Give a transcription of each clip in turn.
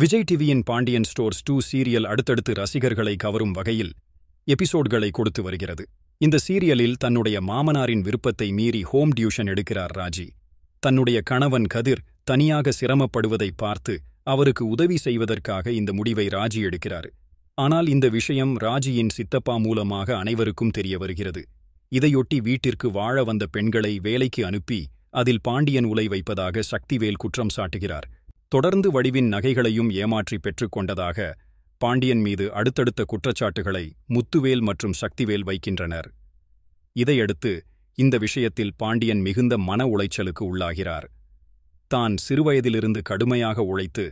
விஜய் டிவியின் Pandian stores two serial அடுத்தடுத்து ரசிகர்களை கவரும் வகையில் எபிசோட்களை கொடுத்து வருகிறது இந்த சீரியலில் தன்னுடைய மாமனாரின் விருப்பத்தை மீறி ஹோம் டியூஷன் எடுக்கிறார் ராஜி தன்னுடைய கணவன் கதிர் தனியாக சிரமப்படுவதை பார்த்து அவருக்கு உதவி செய்வதற்காக இந்த முடிவை ராஜி எடுக்கிறார் ஆனால் இந்த விஷயம் ராஜியின் சித்தப்பா மூலமாக அனைவருக்கும் தெரிய வருகிறது இதையொட்டி வீட்டிற்கு வாழ வந்த பெண்களை வேலைக்கு அனுப்பி அதில் பாண்டியன் உலை வைப்பதாக சக்திவேல் குற்றம் சாட்டுகிறார் தொடர்ந்து வடிவின் நகைகளையும் ஏமாற்றி பெற்றுக்கொண்டதாக பாண்டியன் மீது அடுத்தடுத்த குற்றச்சாட்டுகளை முத்துவேல் மற்றும் சக்திவேல் வைக்கின்றனர் இதையடுத்து இந்த விஷயத்தில் பாண்டியன் மிகுந்த மன உளைச்சலுக்கு உள்ளாகிறார் தான் சிறுவயதிலிருந்து கடுமையாக உழைத்து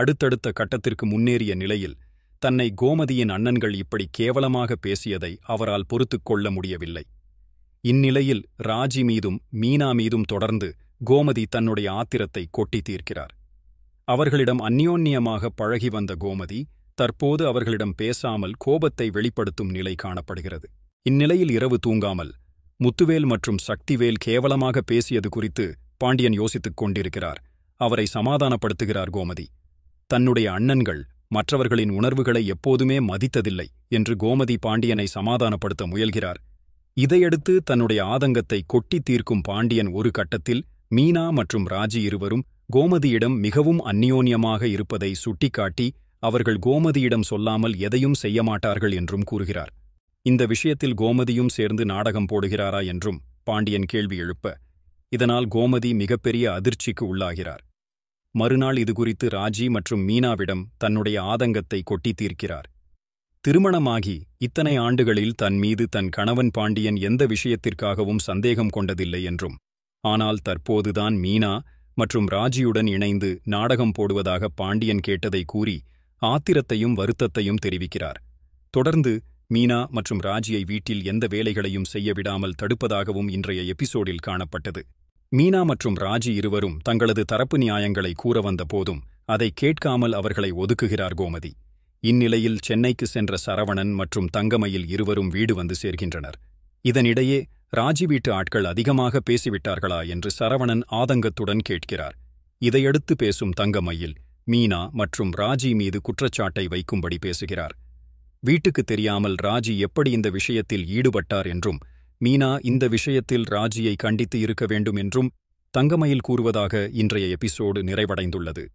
அடுத்தடுத்த கட்டத்திற்கு முன்னேறிய நிலையில் தன்னை கோமதியின் அண்ணன்கள் இப்படி கேவலமாக பேசியதை அவரால் பொறுத்துக் கொள்ள முடியவில்லை இந்நிலையில் ராஜி மீதும் மீனா மீதும் தொடர்ந்து கோமதி தன்னுடைய ஆத்திரத்தை கொட்டி தீர்க்கிறார் அவர்களிடம் அந்யோன்யமாக பழகி வந்த கோமதி தற்போது அவர்களிடம் பேசாமல் கோபத்தை வெளிப்படுத்தும் நிலை காணப்படுகிறது இந்நிலையில் இரவு தூங்காமல் முத்துவேல் மற்றும் சக்திவேல் கேவலமாக பேசியது குறித்து பாண்டியன் யோசித்துக் கொண்டிருக்கிறார் அவரை சமாதானப்படுத்துகிறார் கோமதி தன்னுடைய அண்ணன்கள் மற்றவர்களின் உணர்வுகளை எப்போதுமே மதித்ததில்லை என்று கோமதி பாண்டியனை சமாதானப்படுத்த முயல்கிறார் இதையடுத்து தன்னுடைய ஆதங்கத்தை கொட்டி தீர்க்கும் பாண்டியன் ஒரு கட்டத்தில் மீனா மற்றும் ராஜி இருவரும் கோமதியிடம் மிகவும் அந்நியோன்யமாக இருப்பதை சுட்டிக்காட்டி அவர்கள் கோமதியிடம் சொல்லாமல் எதையும் செய்ய மாட்டார்கள் என்றும் கூறுகிறார் இந்த விஷயத்தில் கோமதியும் சேர்ந்து நாடகம் போடுகிறாரா என்றும் பாண்டியன் கேள்வி எழுப்ப இதனால் கோமதி மிகப்பெரிய அதிர்ச்சிக்கு உள்ளாகிறார் மறுநாள் இதுகுறித்து ராஜி மற்றும் மீனாவிடம் தன்னுடைய ஆதங்கத்தை கொட்டி தீர்க்கிறார் திருமணமாகி இத்தனை ஆண்டுகளில் தன் மீது தன் கணவன் பாண்டியன் எந்த விஷயத்திற்காகவும் சந்தேகம் கொண்டதில்லை என்றும் ஆனால் தற்போதுதான் மீனா மற்றும் ராஜியுடன் இணைந்து நாடகம் போடுவதாக பாண்டியன் கேட்டதை கூறி ஆத்திரத்தையும் வருத்தத்தையும் தெரிவிக்கிறார் தொடர்ந்து மீனா மற்றும் ராஜியை வீட்டில் எந்த வேலைகளையும் செய்ய விடாமல் தடுப்பதாகவும் இன்றைய எபிசோடில் காணப்பட்டது மீனா மற்றும் ராஜி இருவரும் தங்களது தரப்பு நியாயங்களை கூற வந்த போதும் அதை கேட்காமல் அவர்களை ஒதுக்குகிறார் கோமதி இந்நிலையில் சென்னைக்கு சென்ற சரவணன் மற்றும் தங்கமையில் இருவரும் வீடு வந்து சேர்கின்றனர் இதனிடையே ராஜி வீட்டு ஆட்கள் அதிகமாக பேசிவிட்டார்களா என்று சரவணன் ஆதங்கத்துடன் கேட்கிறார் இதையடுத்து பேசும் தங்கமையில் மீனா மற்றும் ராஜி மீது குற்றச்சாட்டை வைக்கும்படி பேசுகிறார் வீட்டுக்கு தெரியாமல் ராஜி எப்படி இந்த விஷயத்தில் ஈடுபட்டார் என்றும் மீனா இந்த விஷயத்தில் ராஜியை கண்டித்து இருக்க வேண்டும் என்றும் தங்கமயில் கூறுவதாக இன்றைய எபிசோடு நிறைவடைந்துள்ளது